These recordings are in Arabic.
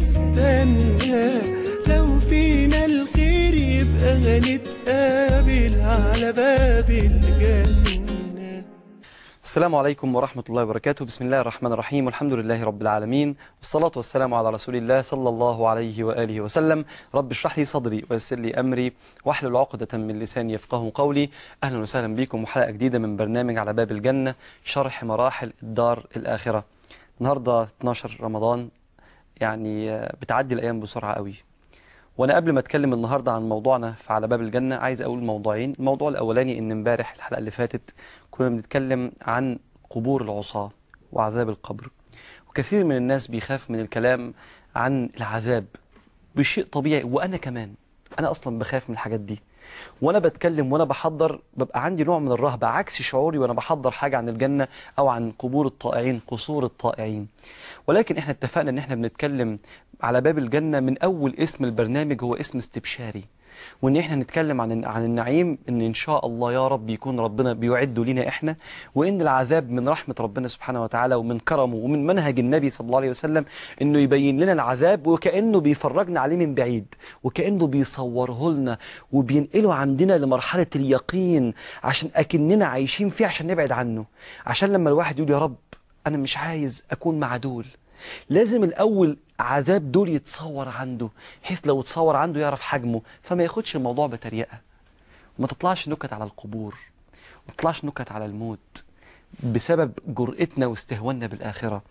نستنى لو فينا الخير يبقى هنتقابل على باب الجنة السلام عليكم ورحمة الله وبركاته بسم الله الرحمن الرحيم والحمد لله رب العالمين والصلاة والسلام على رسول الله صلى الله عليه وآله وسلم رب اشرح لي صدري ويسر لي أمري واحلل عقدة من لساني يفقه قولي أهلا وسهلا بكم وحلقة جديدة من برنامج على باب الجنة شرح مراحل الدار الآخرة النهاردة 12 رمضان يعني بتعدي الايام بسرعه قوي وانا قبل ما اتكلم النهارده عن موضوعنا فعلى باب الجنه عايز اقول موضوعين الموضوع الاولاني ان امبارح الحلقه اللي فاتت كنا بنتكلم عن قبور العصاه وعذاب القبر وكثير من الناس بيخاف من الكلام عن العذاب بشيء طبيعي وانا كمان انا اصلا بخاف من الحاجات دي وانا بتكلم وانا بحضر ببقى عندي نوع من الرهبه عكس شعوري وانا بحضر حاجه عن الجنه او عن قبور الطائعين قصور الطائعين ولكن احنا اتفقنا ان احنا بنتكلم على باب الجنه من اول اسم البرنامج هو اسم استبشاري وان احنا نتكلم عن عن النعيم ان ان شاء الله يا رب يكون ربنا بيعده لنا احنا وان العذاب من رحمه ربنا سبحانه وتعالى ومن كرمه ومن منهج النبي صلى الله عليه وسلم انه يبين لنا العذاب وكانه بيفرجنا عليه من بعيد وكانه بيصوره لنا وبينقله عندنا لمرحله اليقين عشان اكننا عايشين فيه عشان نبعد عنه عشان لما الواحد يقول يا رب انا مش عايز اكون مع دول لازم الأول عذاب دول يتصور عنده بحيث لو اتصور عنده يعرف حجمه فما ياخدش الموضوع بتريقة وما تطلعش نكت على القبور وما تطلعش نكت على الموت بسبب جرأتنا واستهواننا بالآخرة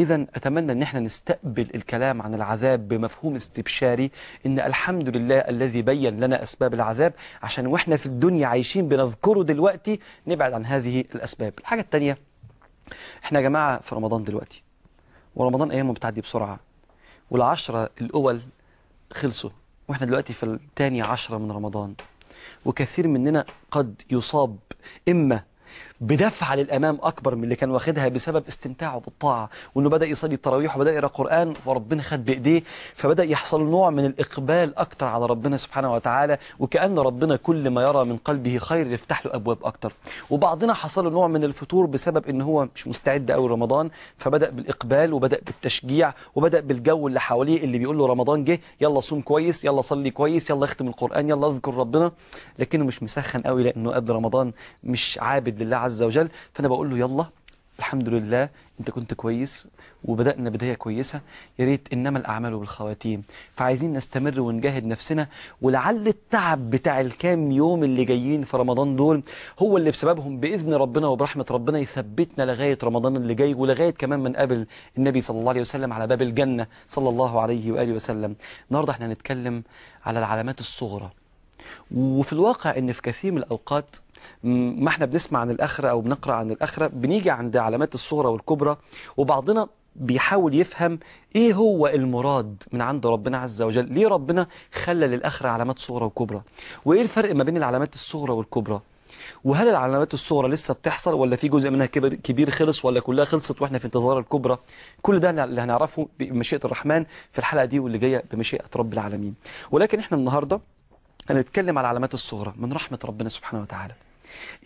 إذا أتمنى أن احنا نستقبل الكلام عن العذاب بمفهوم استبشاري إن الحمد لله الذي بين لنا أسباب العذاب عشان وإحنا في الدنيا عايشين بنذكره دلوقتي نبعد عن هذه الأسباب الحاجة الثانية احنا يا جماعة في رمضان دلوقتي ورمضان ايامه بتعدي بسرعه والعشره الاول خلصوا واحنا دلوقتي في الثاني عشره من رمضان وكثير مننا قد يصاب اما بدفعة للأمام أكبر من اللي كان واخدها بسبب استمتاعه بالطاعة وأنه بدأ يصلي التراويح وبدأ يقرأ قرآن وربنا خد بإيديه فبدأ يحصل نوع من الإقبال أكتر على ربنا سبحانه وتعالى وكأن ربنا كل ما يرى من قلبه خير يفتح له أبواب أكتر وبعضنا حصل له نوع من الفتور بسبب أن هو مش مستعد قوي رمضان فبدأ بالإقبال وبدأ بالتشجيع وبدأ بالجو اللي حواليه اللي بيقول له رمضان جه يلا صوم كويس يلا صلي كويس يلا اختم القرآن يلا اذكر ربنا لكنه مش مسخن قوي لأنه قبل رمضان مش عابد لله عز وجل فأنا بقول له يلا الحمد لله انت كنت كويس وبدأنا بداية كويسة يا ريت انما الاعمال بالخواتيم فعايزين نستمر ونجاهد نفسنا ولعل التعب بتاع الكام يوم اللي جايين في رمضان دول هو اللي بسببهم باذن ربنا وبرحمة ربنا يثبتنا لغاية رمضان اللي جاي ولغاية كمان من قبل النبي صلى الله عليه وسلم على باب الجنة صلى الله عليه وآله وسلم النهاردة احنا هنتكلم على العلامات الصغرى وفي الواقع ان في كثير من الاوقات ما احنا بنسمع عن الاخره او بنقرا عن الاخره بنيجي عند علامات الصغرى والكبرى وبعضنا بيحاول يفهم ايه هو المراد من عند ربنا عز وجل ليه ربنا خلى للاخره علامات صغرى وكبرى وايه الفرق ما بين العلامات الصغرى والكبرى وهل العلامات الصغرى لسه بتحصل ولا في جزء منها كبير, كبير خلص ولا كلها خلصت واحنا في انتظار الكبرى كل ده اللي هنعرفه بمشيئه الرحمن في الحلقه دي واللي جايه بمشيئه رب العالمين ولكن احنا النهارده هنتكلم على العلامات الصغرى من رحمه ربنا سبحانه وتعالى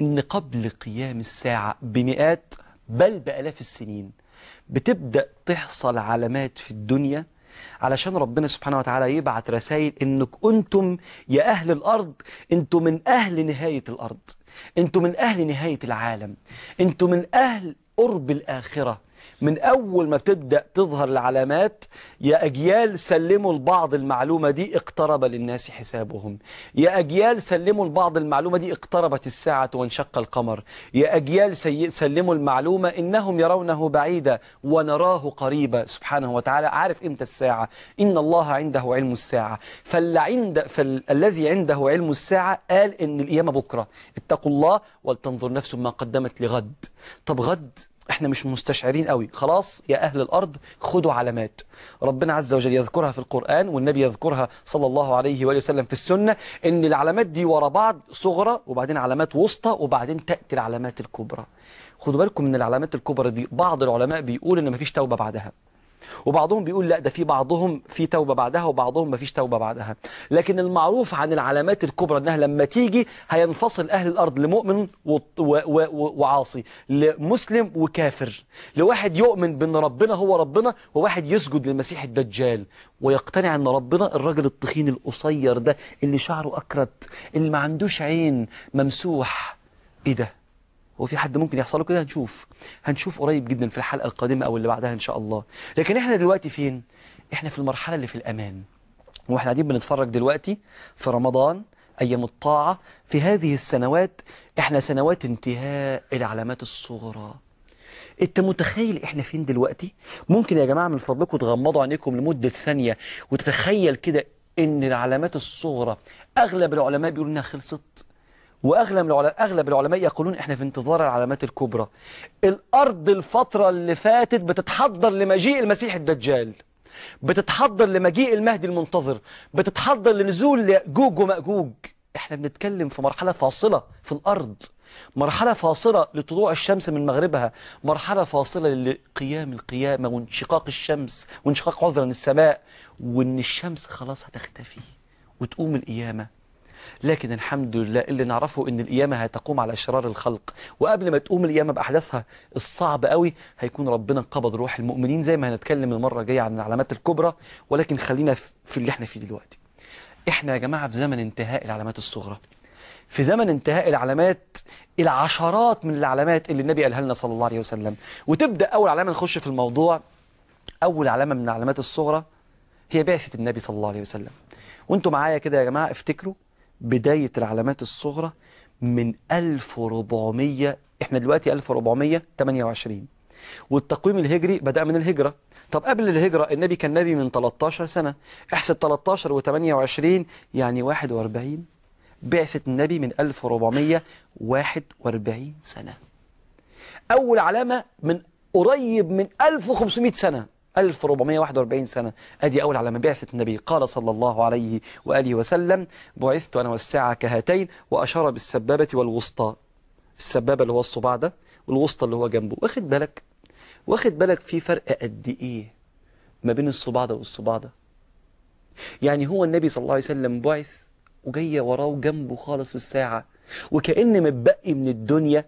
إن قبل قيام الساعة بمئات بل بألاف السنين بتبدأ تحصل علامات في الدنيا علشان ربنا سبحانه وتعالى يبعت رسائل انك انتم يا اهل الارض انتم من اهل نهايه الارض انتم من اهل نهايه العالم انتم من اهل قرب الاخره من أول ما بتبدأ تظهر العلامات يا أجيال سلموا لبعض المعلومة دي اقترب للناس حسابهم يا أجيال سلموا لبعض المعلومة دي اقتربت الساعة وانشق القمر يا أجيال سلموا المعلومة إنهم يرونه بعيدا ونراه قريبا سبحانه وتعالى عارف إمتى الساعة إن الله عنده علم الساعة عند فالذي عنده علم الساعة قال إن القيامة بكرة اتقوا الله ولتنظر نفس ما قدمت لغد طب غد احنا مش مستشعرين قوي خلاص يا أهل الأرض خدوا علامات ربنا عز وجل يذكرها في القرآن والنبي يذكرها صلى الله عليه وآله وسلم في السنة ان العلامات دي ورا بعض صغرى وبعدين علامات وسطى وبعدين تأتي العلامات الكبرى خدوا بالكم من العلامات الكبرى دي بعض العلماء بيقول ان مفيش توبة بعدها وبعضهم بيقول لا ده في بعضهم في توبة بعدها وبعضهم ما فيش توبة بعدها لكن المعروف عن العلامات الكبرى أنها لما تيجي هينفصل أهل الأرض لمؤمن وعاصي لمسلم وكافر لواحد يؤمن بأن ربنا هو ربنا وواحد يسجد للمسيح الدجال ويقتنع أن ربنا الراجل التخين القصير ده اللي شعره أكرت اللي ما عندوش عين ممسوح إيه ده وفي حد ممكن يحصله كده هنشوف هنشوف قريب جدا في الحلقة القادمة أو اللي بعدها إن شاء الله لكن إحنا دلوقتي فين؟ إحنا في المرحلة اللي في الأمان واحنا قاعدين بنتفرج دلوقتي في رمضان أيام الطاعة في هذه السنوات إحنا سنوات انتهاء العلامات الصغرى انت متخيل احنا فين دلوقتي ممكن يا جماعه من فضلكم تغمضوا عينيكم لمده ثانيه وتتخيل كده ان العلامات الصغرى اغلب العلماء بيقولوا انها خلصت واغلب اغلب العلماء يقولون احنا في انتظار العلامات الكبرى الارض الفتره اللي فاتت بتتحضر لمجيء المسيح الدجال بتتحضر لمجيء المهدي المنتظر بتتحضر لنزول جوج وماجوج احنا بنتكلم في مرحله فاصله في الارض مرحله فاصله لطلوع الشمس من مغربها مرحله فاصله لقيام القيامه وانشقاق الشمس وانشقاق عذرا السماء وان الشمس خلاص هتختفي وتقوم القيامه لكن الحمد لله اللي نعرفه ان القيامه هتقوم على شرار الخلق وقبل ما تقوم القيامه باحداثها الصعب قوي هيكون ربنا قبض روح المؤمنين زي ما هنتكلم المره الجايه عن العلامات الكبرى ولكن خلينا في اللي احنا فيه دلوقتي احنا يا جماعه في زمن انتهاء العلامات الصغرى في زمن انتهاء العلامات العشرات من العلامات اللي النبي قالها لنا صلى الله عليه وسلم وتبدا اول علامه نخش في الموضوع اول علامه من العلامات الصغرى هي بعثه النبي صلى الله عليه وسلم وانتم معايا كده يا جماعه افتكروا بداية العلامات الصغرى من 1400 احنا دلوقتي 1428 والتقويم الهجري بدأ من الهجرة طب قبل الهجرة النبي كان نبي من 13 سنة احسب 13 و28 يعني 41 بعثة النبي من 1441 سنة أول علامة من قريب من 1500 سنة 1441 سنة أدي أول على مبعثة النبي قال صلى الله عليه وآله وسلم بعثت أنا والساعة كهاتين وأشار بالسبابة والوسطى السبابة اللي هو الصباع ده والوسطى اللي هو جنبه واخد بالك واخد بالك في فرق قد إيه ما بين الصباع ده والصباع ده يعني هو النبي صلى الله عليه وسلم بعث وجاية وراه جنبه خالص الساعة وكأن متبقي من الدنيا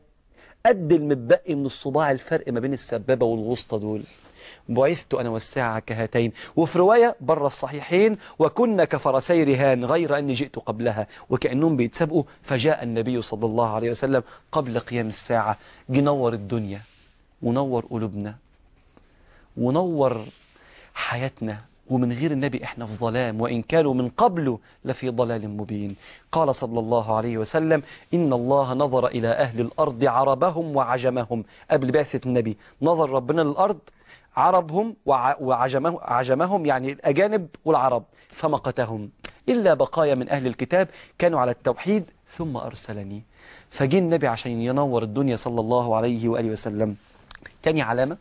قد المتبقي من الصباع الفرق ما بين السبابة والوسطى دول بعثت أنا والساعة كهاتين وفي رواية برا الصحيحين وكنا كفرسي رهان غير أني جئت قبلها وكأنهم بيتسابقوا فجاء النبي صلى الله عليه وسلم قبل قيام الساعة جنور الدنيا ونور قلوبنا ونور حياتنا ومن غير النبي احنا في ظلام وإن كانوا من قبله لفي ضلال مبين قال صلى الله عليه وسلم إن الله نظر إلى أهل الأرض عربهم وعجمهم قبل بعثة النبي نظر ربنا للأرض عربهم وعجمهم يعني الأجانب والعرب فمقتهم إلا بقايا من أهل الكتاب كانوا على التوحيد ثم أرسلني فجي النبي عشان ينور الدنيا صلى الله عليه وآله وسلم تاني علامة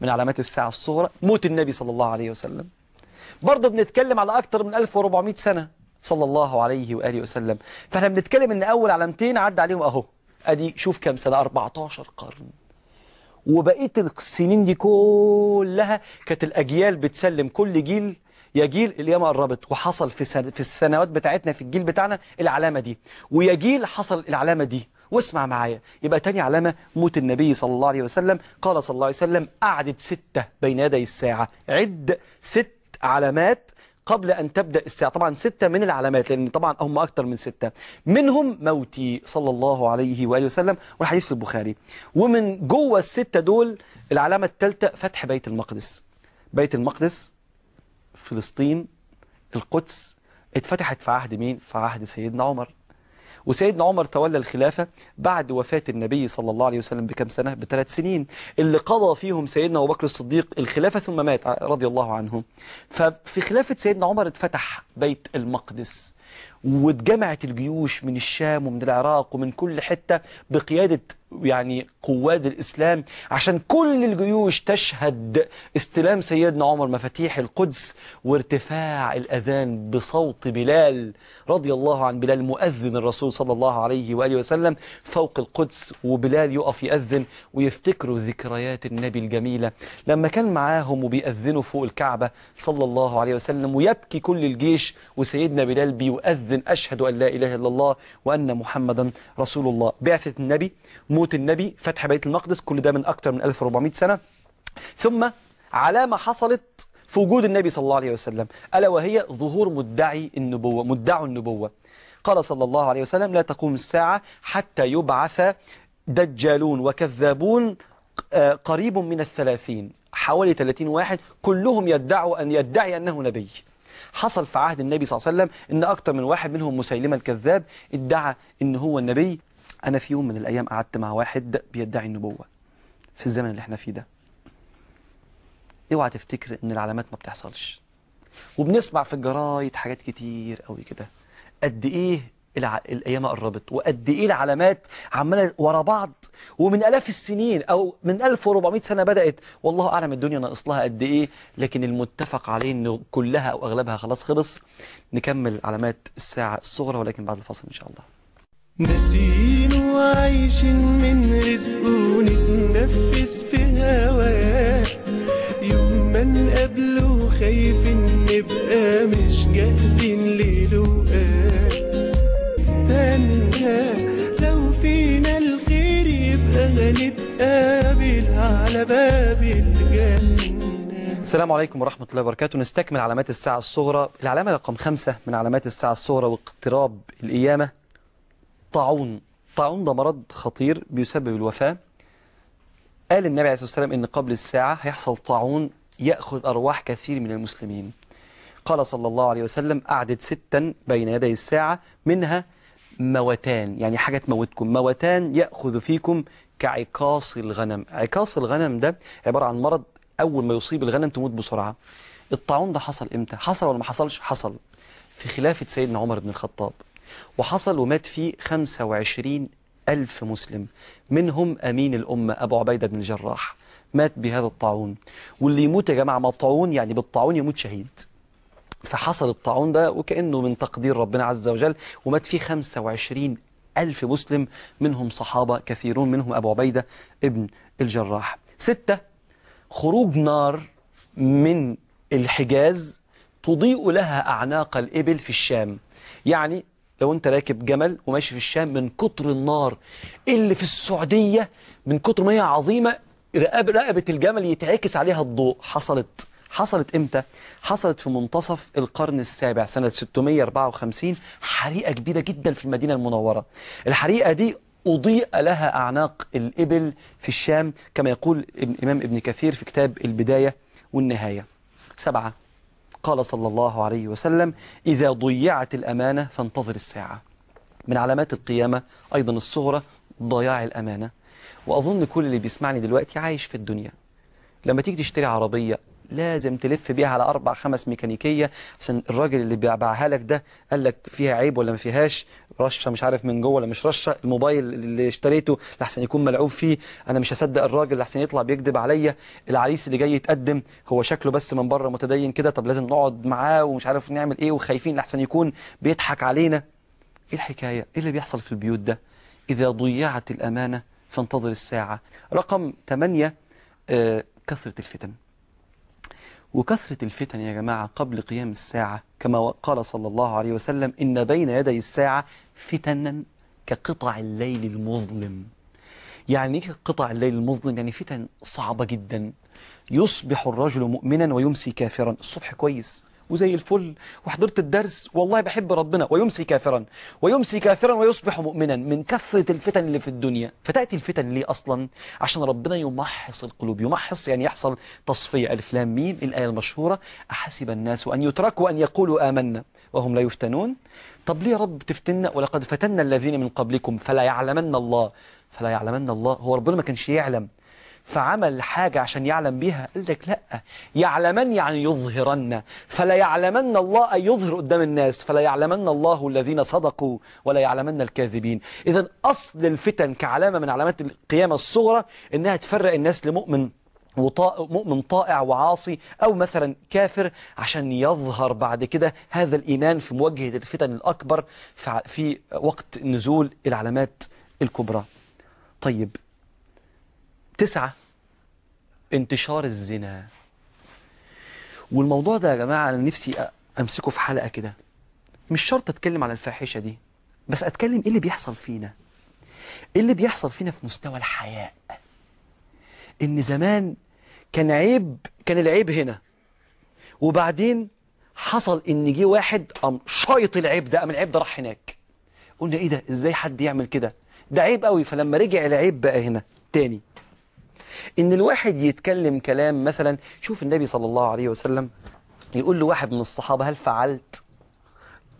من علامات الساعة الصغرى موت النبي صلى الله عليه وسلم برضه بنتكلم على أكثر من 1400 سنة صلى الله عليه وآله وسلم فاحنا بنتكلم ان أول علامتين عدى عليهم أهو أدي شوف كم سنة 14 قرن وبقيه السنين دي كلها كانت الاجيال بتسلم كل جيل يا جيل القيامه قربت وحصل في في السنوات بتاعتنا في الجيل بتاعنا العلامه دي ويا جيل حصل العلامه دي واسمع معايا يبقى تاني علامة موت النبي صلى الله عليه وسلم قال صلى الله عليه وسلم قعدت ستة بين يدي الساعة عد ست علامات قبل أن تبدأ الساعة طبعا ستة من العلامات لأن طبعا هم أكثر من ستة منهم موتي صلى الله عليه وآله وسلم والحديث في البخاري ومن جوه الستة دول العلامة الثالثة فتح بيت المقدس بيت المقدس فلسطين القدس اتفتحت في عهد مين؟ في عهد سيدنا عمر وسيدنا عمر تولى الخلافة بعد وفاة النبي صلى الله عليه وسلم بكم سنة بثلاث سنين اللي قضى فيهم سيدنا أبو بكر الصديق الخلافة ثم مات رضي الله عنه ففي خلافة سيدنا عمر اتفتح بيت المقدس واتجمعت الجيوش من الشام ومن العراق ومن كل حتة بقيادة يعني قواد الإسلام عشان كل الجيوش تشهد استلام سيدنا عمر مفاتيح القدس وارتفاع الأذان بصوت بلال رضي الله عن بلال مؤذن الرسول صلى الله عليه وآله وسلم فوق القدس وبلال يقف يأذن ويفتكروا ذكريات النبي الجميلة لما كان معاهم وبيأذنوا فوق الكعبة صلى الله عليه وسلم ويبكي كل الجيش وسيدنا بلال بيؤذن يؤذن أشهد أن لا إله إلا الله وأن محمدا رسول الله بعثة النبي موت النبي فتح بيت المقدس كل ده من أكثر من 1400 سنة ثم علامة حصلت في وجود النبي صلى الله عليه وسلم ألا وهي ظهور مدعي النبوة مدعو النبوة قال صلى الله عليه وسلم لا تقوم الساعة حتى يبعث دجالون وكذابون آه، قريب من الثلاثين حوالي 30 واحد كلهم يدعوا أن يدعي أنه نبي حصل في عهد النبي صلى الله عليه وسلم ان اكتر من واحد منهم مسيلمة الكذاب ادعى ان هو النبي انا في يوم من الايام قعدت مع واحد بيدعي النبوة في الزمن اللي احنا فيه ده اوعى تفتكر ان العلامات ما بتحصلش وبنسمع في الجرايد حاجات كتير قوي كده قد ايه الايام قربت وقد ايه العلامات عماله ورا بعض ومن الاف السنين او من 1400 سنه بدات والله اعلم الدنيا ناقص لها قد ايه لكن المتفق عليه انه كلها او اغلبها خلاص خلص نكمل علامات الساعه الصغرى ولكن بعد الفاصل ان شاء الله ناسين وعايشين من رزقه ونتنفس في هواه يوم ما نقابله خايفين نبقى مش جاهزين قابل على باب الجنة السلام عليكم ورحمة الله وبركاته نستكمل علامات الساعة الصغرى العلامة رقم خمسة من علامات الساعة الصغرى واقتراب القيامة طاعون طاعون ده مرض خطير بيسبب الوفاة قال النبي عليه الصلاة والسلام إن قبل الساعة هيحصل طاعون يأخذ أرواح كثير من المسلمين قال صلى الله عليه وسلم أعدد ستا بين يدي الساعة منها موتان يعني حاجة تموتكم موتان يأخذ فيكم كعكاص الغنم عكاص الغنم ده عبارة عن مرض أول ما يصيب الغنم تموت بسرعة الطاعون ده حصل إمتى؟ حصل ولا ما حصلش؟ حصل في خلافة سيدنا عمر بن الخطاب وحصل ومات فيه 25 ألف مسلم منهم أمين الأمة أبو عبيدة بن الجراح مات بهذا الطاعون واللي يموت يا جماعة مطعون يعني بالطاعون يموت شهيد فحصل الطاعون ده وكأنه من تقدير ربنا عز وجل ومات فيه 25 ألف مسلم منهم صحابة كثيرون منهم أبو عبيدة ابن الجراح ستة خروج نار من الحجاز تضيء لها أعناق الإبل في الشام يعني لو أنت راكب جمل وماشي في الشام من كتر النار اللي في السعودية من كتر ما هي عظيمة رقبة الجمل يتعكس عليها الضوء حصلت حصلت امتى؟ حصلت في منتصف القرن السابع سنة 654 حريقة كبيرة جدا في المدينة المنورة الحريقة دي أضيء لها أعناق الإبل في الشام كما يقول الإمام ابن كثير في كتاب البداية والنهاية سبعة قال صلى الله عليه وسلم إذا ضيعت الأمانة فانتظر الساعة من علامات القيامة أيضا الصغرى ضياع الأمانة وأظن كل اللي بيسمعني دلوقتي عايش في الدنيا لما تيجي تشتري عربية لازم تلف بيها على اربع خمس ميكانيكيه عشان الراجل اللي بيبعها لك ده قال لك فيها عيب ولا ما فيهاش رشه مش عارف من جوه ولا مش رشه الموبايل اللي اشتريته لحسن يكون ملعوب فيه انا مش هصدق الراجل لحسن يطلع بيكذب عليا العريس اللي جاي يتقدم هو شكله بس من بره متدين كده طب لازم نقعد معاه ومش عارف نعمل ايه وخايفين لحسن يكون بيضحك علينا ايه الحكايه ايه اللي بيحصل في البيوت ده اذا ضيعت الامانه فانتظر الساعه رقم 8 آه، كثره الفتن وكثرة الفتن يا جماعة قبل قيام الساعة كما قال صلى الله عليه وسلم إن بين يدي الساعة فتنا كقطع الليل المظلم يعني ايه قطع الليل المظلم يعني فتن صعبة جدا يصبح الرجل مؤمنا ويمسي كافرا الصبح كويس وزي الفل وحضرت الدرس والله بحب ربنا ويمسي كافرا ويمسي كافرا ويصبح مؤمنا من كثرة الفتن اللي في الدنيا فتأتي الفتن ليه أصلا عشان ربنا يمحص القلوب يمحص يعني يحصل تصفية ألف لام ميم الآية المشهورة أحسب الناس أن يتركوا أن يقولوا آمنا وهم لا يفتنون طب ليه يا رب تفتنا ولقد فتنا الذين من قبلكم فلا يعلمن الله فلا يعلمن الله هو ربنا ما كانش يعلم فعمل حاجة عشان يعلم بيها قال لك لا يعلمن يعني يظهرن فلا يعلمن الله أن يظهر قدام الناس فلا يعلمن الله الذين صدقوا ولا يعلمن الكاذبين إذا أصل الفتن كعلامة من علامات القيامة الصغرى إنها تفرق الناس لمؤمن مؤمن طائع وعاصي أو مثلا كافر عشان يظهر بعد كده هذا الإيمان في مواجهة الفتن الأكبر في وقت نزول العلامات الكبرى طيب تسعة انتشار الزنا والموضوع ده يا جماعة أنا نفسي أمسكه في حلقة كده مش شرط أتكلم على الفاحشة دي بس أتكلم إيه اللي بيحصل فينا إيه اللي بيحصل فينا في مستوى الحياء إن زمان كان عيب كان العيب هنا وبعدين حصل إن جه واحد قام شايط العيب ده قام العيب ده راح هناك قلنا إيه ده إزاي حد يعمل كده ده عيب قوي فلما رجع العيب بقى هنا تاني إن الواحد يتكلم كلام مثلا شوف النبي صلى الله عليه وسلم يقول لواحد من الصحابة هل فعلت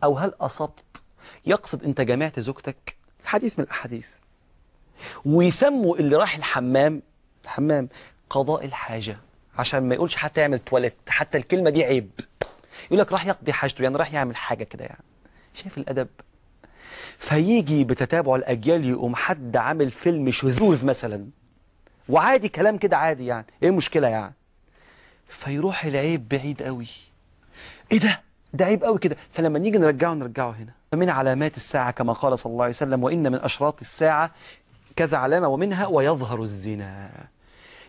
أو هل أصبت يقصد أنت جمعت زوجتك حديث من الأحاديث ويسموا اللي راح الحمام الحمام قضاء الحاجة عشان ما يقولش حتى يعمل تواليت حتى الكلمة دي عيب يقول لك راح يقضي حاجته يعني راح يعمل حاجة كده يعني شايف الأدب فيجي بتتابع الأجيال يقوم حد عامل فيلم شذوذ مثلا وعادي كلام كده عادي يعني ايه المشكله يعني فيروح العيب بعيد قوي ايه ده ده عيب قوي كده فلما نيجي نرجعه نرجعه هنا فمن علامات الساعة كما قال صلى الله عليه وسلم وإن من أشراط الساعة كذا علامة ومنها ويظهر الزنا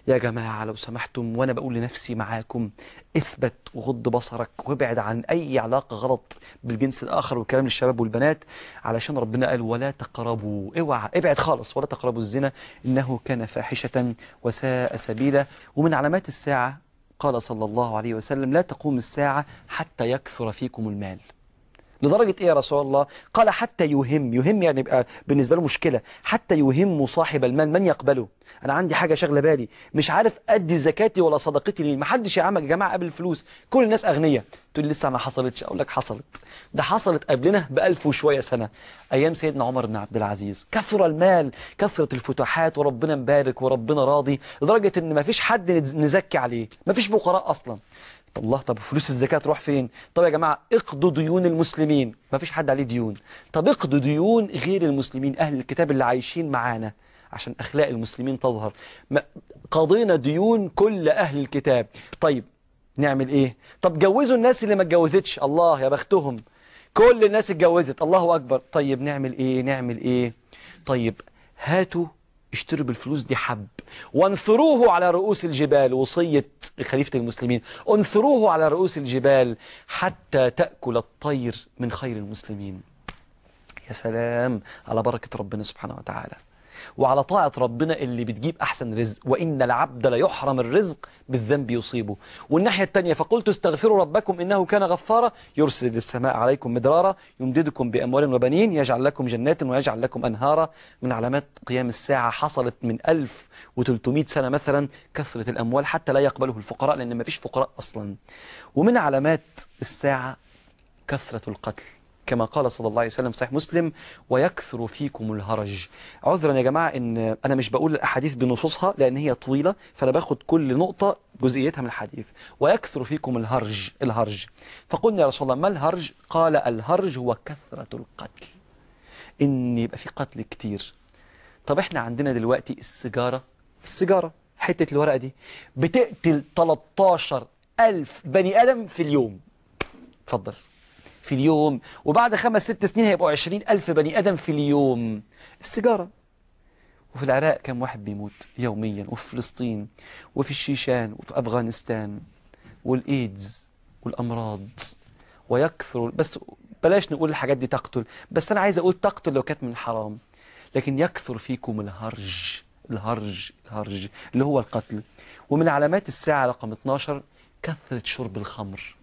يا جماعة لو سمحتم وأنا بقول لنفسي معاكم اثبت وغض بصرك وابعد عن أي علاقة غلط بالجنس الآخر والكلام للشباب والبنات علشان ربنا قال ولا تقربوا اوعى ابعد خالص ولا تقربوا الزنا إنه كان فاحشة وساء سبيلا ومن علامات الساعة قال صلى الله عليه وسلم لا تقوم الساعة حتى يكثر فيكم المال لدرجة إيه يا رسول الله قال حتى يهم يهم يعني يبقى بالنسبة له مشكلة حتى يهم صاحب المال من يقبله أنا عندي حاجة شغلة بالي مش عارف أدي زكاتي ولا صدقتي ليه محدش يا يا جماعة قبل الفلوس كل الناس أغنية تقول لسه ما حصلتش أقول لك حصلت ده حصلت قبلنا بألف وشوية سنة أيام سيدنا عمر بن عبد العزيز كثر المال كثرة الفتوحات وربنا مبارك وربنا راضي لدرجة إن ما فيش حد نزكي عليه ما فيش فقراء أصلا الله طب فلوس الزكاه تروح فين طب يا جماعه اقضوا ديون المسلمين ما فيش حد عليه ديون طب اقضوا ديون غير المسلمين اهل الكتاب اللي عايشين معانا عشان اخلاق المسلمين تظهر قضينا ديون كل اهل الكتاب طيب نعمل ايه طب جوزوا الناس اللي ما اتجوزتش الله يا بختهم كل الناس اتجوزت الله اكبر طيب نعمل ايه نعمل ايه طيب هاتوا اشتروا بالفلوس دي حب وانثروه على رؤوس الجبال وصية خليفة المسلمين انثروه على رؤوس الجبال حتى تأكل الطير من خير المسلمين يا سلام على بركة ربنا سبحانه وتعالى وعلى طاعة ربنا اللي بتجيب أحسن رزق وإن العبد ليحرم الرزق بالذنب يصيبه والناحية التانية فقلت استغفروا ربكم إنه كان غفارا يرسل السماء عليكم مدرارا يمددكم بأموال وبنين يجعل لكم جنات ويجعل لكم أنهارا من علامات قيام الساعة حصلت من 1300 سنة مثلا كثرة الأموال حتى لا يقبله الفقراء لأن ما فيش فقراء أصلا ومن علامات الساعة كثرة القتل كما قال صلى الله عليه وسلم صحيح مسلم ويكثر فيكم الهرج عذرا يا جماعة ان انا مش بقول الاحاديث بنصوصها لان هي طويلة فانا باخد كل نقطة جزئيتها من الحديث ويكثر فيكم الهرج الهرج فقلنا يا رسول الله ما الهرج قال الهرج هو كثرة القتل ان يبقى في قتل كتير طب احنا عندنا دلوقتي السيجارة السيجارة حتة الورقة دي بتقتل 13 ألف بني آدم في اليوم اتفضل في اليوم وبعد خمس ست سنين هيبقوا عشرين ألف بني آدم في اليوم السيجارة وفي العراق كم واحد بيموت يوميا وفي فلسطين وفي الشيشان وفي أفغانستان والإيدز والأمراض ويكثر بس بلاش نقول الحاجات دي تقتل بس أنا عايز أقول تقتل لو كانت من الحرام لكن يكثر فيكم الهرج الهرج الهرج اللي هو القتل ومن علامات الساعة رقم 12 كثرة شرب الخمر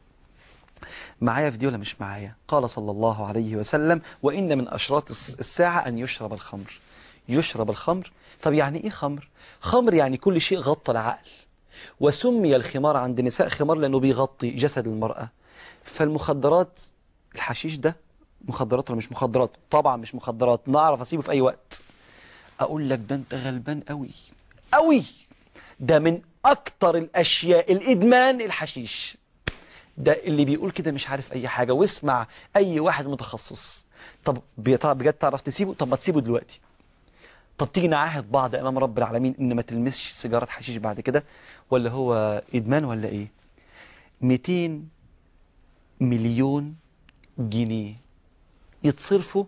معايا في دي ولا مش معايا قال صلى الله عليه وسلم وإن من أشراط الساعة أن يشرب الخمر يشرب الخمر طب يعني إيه خمر خمر يعني كل شيء غطى العقل وسمي الخمار عند نساء خمار لأنه بيغطي جسد المرأة فالمخدرات الحشيش ده مخدرات ولا مش مخدرات طبعا مش مخدرات نعرف أسيبه في أي وقت أقول لك ده أنت غلبان قوي قوي ده من أكتر الأشياء الإدمان الحشيش ده اللي بيقول كده مش عارف اي حاجه واسمع اي واحد متخصص طب بجد تعرف تسيبه طب ما تسيبه دلوقتي طب تيجي نعاهد بعض امام رب العالمين ان ما تلمسش سيجاره حشيش بعد كده ولا هو ادمان ولا ايه 200 مليون جنيه يتصرفوا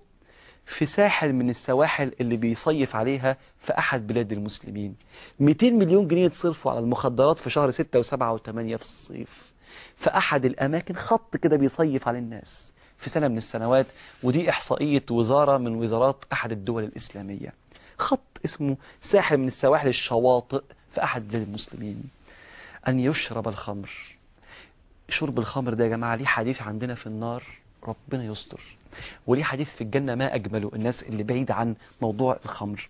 في ساحل من السواحل اللي بيصيف عليها في أحد بلاد المسلمين 200 مليون جنيه يتصرفوا على المخدرات في شهر 6 و7 و8 في الصيف في احد الأماكن خط كده بيصيف على الناس في سنة من السنوات ودي إحصائية وزارة من وزارات أحد الدول الإسلامية خط اسمه ساحل من السواحل الشواطئ في أحد بلاد المسلمين أن يشرب الخمر شرب الخمر ده يا جماعة ليه حديث عندنا في النار ربنا يستر وليه حديث في الجنة ما أجمله الناس اللي بعيد عن موضوع الخمر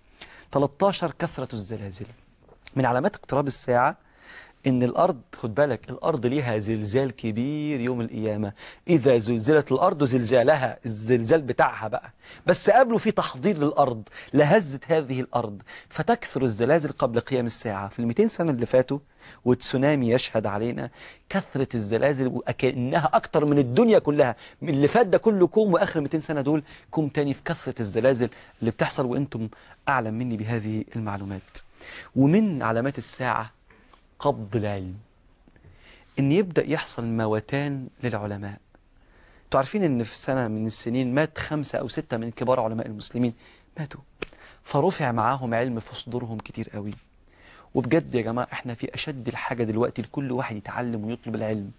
13 كثرة الزلازل من علامات اقتراب الساعة ان الارض خد بالك الارض ليها زلزال كبير يوم القيامه اذا زلزلت الارض زلزالها الزلزال بتاعها بقى بس قبله في تحضير للارض لهزت هذه الارض فتكثر الزلازل قبل قيام الساعه في ال 200 سنه اللي فاتوا والتسونامي يشهد علينا كثره الزلازل وكانها اكتر من الدنيا كلها من اللي فات ده كله كوم واخر 200 سنه دول كوم تاني في كثره الزلازل اللي بتحصل وانتم اعلم مني بهذه المعلومات ومن علامات الساعه قبض العلم ان يبدأ يحصل موتان للعلماء انتوا عارفين ان في سنة من السنين مات خمسة او ستة من كبار علماء المسلمين ماتوا فرفع معاهم علم في صدورهم كتير قوي وبجد يا جماعة احنا في اشد الحاجة دلوقتي لكل واحد يتعلم ويطلب العلم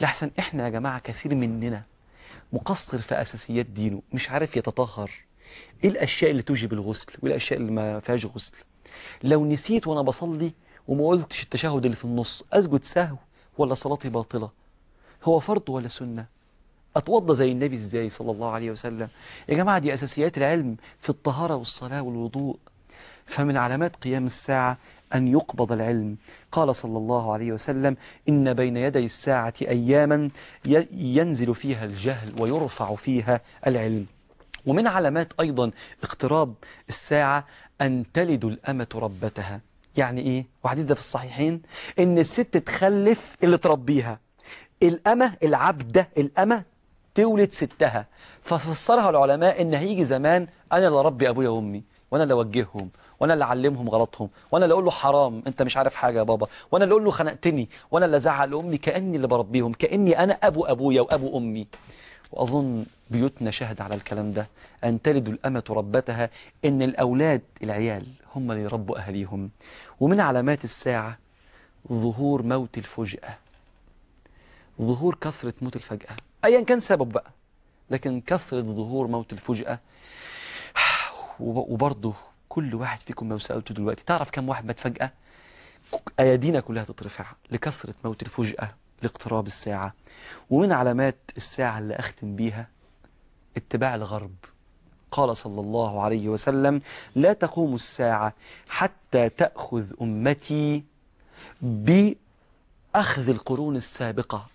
لحسن احنا يا جماعة كثير مننا مقصر في اساسيات دينه مش عارف يتطهر ايه الاشياء اللي توجب الغسل والاشياء اللي ما فيهاش غسل لو نسيت وانا بصلي وما قلتش التشهد اللي في النص أسجد سهو ولا صلاتي باطلة هو فرض ولا سنة أتوضى زي النبي إزاي صلى الله عليه وسلم يا جماعة دي أساسيات العلم في الطهارة والصلاة والوضوء فمن علامات قيام الساعة أن يقبض العلم قال صلى الله عليه وسلم إن بين يدي الساعة أياما ينزل فيها الجهل ويرفع فيها العلم ومن علامات أيضا اقتراب الساعة أن تلد الأمة ربتها يعني إيه وحديث ده في الصحيحين إن الست تخلف اللي تربيها الأمة العبدة الأمة تولد ستها ففسرها العلماء إن هيجي زمان أنا اللي اربي أبويا وأمي وأنا اللي أوجههم وانا اللي اعلمهم غلطهم وانا اللي اقول له حرام انت مش عارف حاجه يا بابا وانا اللي اقول له خنقتني وانا اللي ازعل امي كاني اللي بربيهم كاني انا ابو ابويا وابو امي وأظن بيوتنا شهد على الكلام ده أن تلد الأمة ربتها إن الأولاد العيال هم اللي يربوا أهليهم ومن علامات الساعة ظهور موت الفجأة ظهور كثرة موت الفجأة أيا كان سبب بقى لكن كثرة ظهور موت الفجأة وبرضه كل واحد فيكم لو سألته دلوقتي تعرف كم واحد مات فجأة أيادينا كلها تترفع لكثرة موت الفجأة لاقتراب الساعة ومن علامات الساعة اللي أختم بيها اتباع الغرب قال صلى الله عليه وسلم لا تقوم الساعة حتى تأخذ أمتي بأخذ القرون السابقة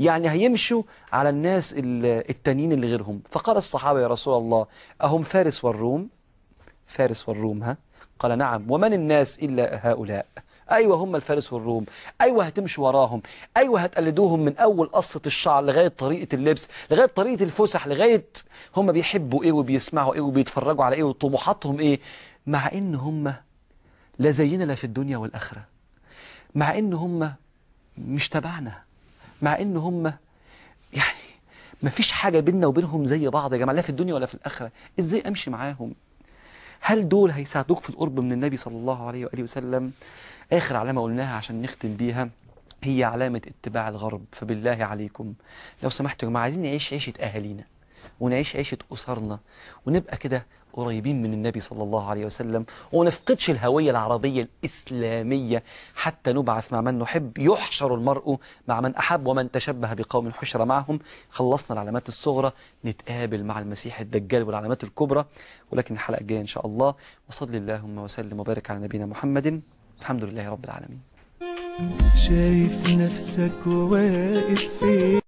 يعني هيمشوا على الناس التانيين اللي غيرهم فقال الصحابة يا رسول الله أهم فارس والروم فارس والروم ها قال نعم ومن الناس إلا هؤلاء أيوة هم الفارس والروم أيوة هتمشي وراهم أيوة هتقلدوهم من أول قصة الشعر لغاية طريقة اللبس لغاية طريقة الفسح لغاية هم بيحبوا إيه وبيسمعوا إيه وبيتفرجوا على إيه وطموحاتهم إيه مع إن هم لا زينا لا في الدنيا والآخرة مع إن هم مش تبعنا مع إن هم يعني ما فيش حاجة بيننا وبينهم زي بعض يا جماعة لا في الدنيا ولا في الآخرة إزاي أمشي معاهم هل دول هيساعدوك في القرب من النبي صلى الله عليه وآله وسلم آخر علامة قلناها عشان نختم بيها هي علامة اتباع الغرب فبالله عليكم لو سمحتوا يا جماعة عايزين نعيش عيشة أهالينا ونعيش عيشة أسرنا ونبقى كده قريبين من النبي صلى الله عليه وسلم ونفقدش الهوية العربية الإسلامية حتى نبعث مع من نحب يحشر المرء مع من أحب ومن تشبه بقوم حشر معهم خلصنا العلامات الصغرى نتقابل مع المسيح الدجال والعلامات الكبرى ولكن الحلقة الجاية إن شاء الله وصلي اللهم وسلم وبارك على نبينا محمد الحمد لله رب العالمين شايف نفسك واقف فين